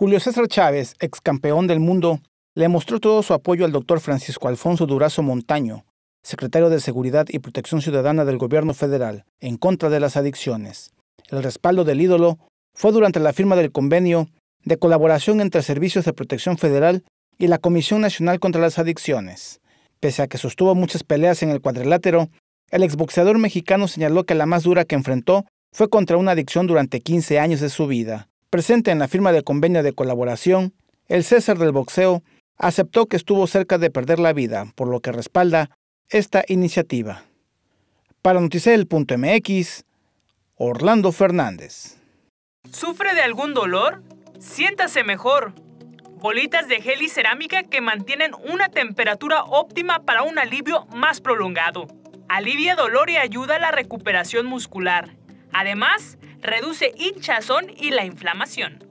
Julio César Chávez, ex campeón del mundo, le mostró todo su apoyo al doctor Francisco Alfonso Durazo Montaño, secretario de Seguridad y Protección Ciudadana del Gobierno Federal, en contra de las adicciones. El respaldo del ídolo fue durante la firma del convenio de colaboración entre Servicios de Protección Federal y la Comisión Nacional contra las Adicciones. Pese a que sostuvo muchas peleas en el cuadrilátero, el exboxeador mexicano señaló que la más dura que enfrentó fue contra una adicción durante 15 años de su vida presente en la firma de convenio de colaboración, el César del boxeo aceptó que estuvo cerca de perder la vida, por lo que respalda esta iniciativa. Para Noticel.mx, Orlando Fernández. ¿Sufre de algún dolor? Siéntase mejor. Bolitas de gel y cerámica que mantienen una temperatura óptima para un alivio más prolongado. Alivia dolor y ayuda a la recuperación muscular. Además, reduce hinchazón y la inflamación.